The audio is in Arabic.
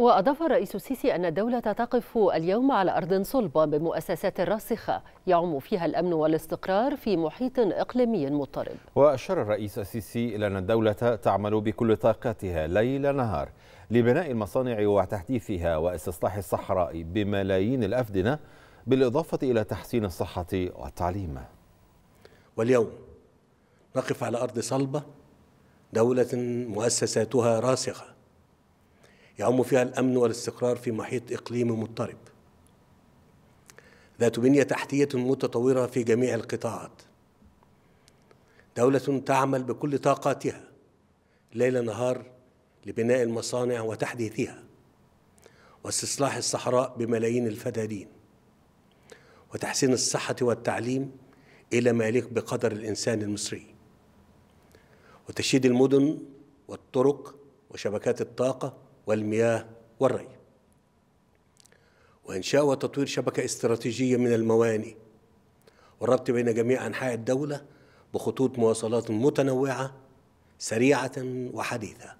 وأضاف الرئيس السيسي أن الدولة تقف اليوم على أرض صلبة بمؤسسات راسخة يعم فيها الأمن والاستقرار في محيط إقليمي مضطرب وأشار الرئيس السيسي إلى أن الدولة تعمل بكل طاقتها ليل نهار لبناء المصانع وتحديثها واستصلاح الصحراء بملايين الأفدنة بالإضافة إلى تحسين الصحة والتعليم واليوم نقف على أرض صلبة دولة مؤسساتها راسخة يعم فيها الأمن والاستقرار في محيط إقليمي مضطرب ذات بنية تحتية متطورة في جميع القطاعات دولة تعمل بكل طاقاتها ليل نهار لبناء المصانع وتحديثها واستصلاح الصحراء بملايين الفدادين وتحسين الصحة والتعليم إلى ما يليق بقدر الإنسان المصري وتشييد المدن والطرق وشبكات الطاقة والمياه والري وإنشاء وتطوير شبكة استراتيجية من الموانئ والربط بين جميع أنحاء الدولة بخطوط مواصلات متنوعة سريعة وحديثة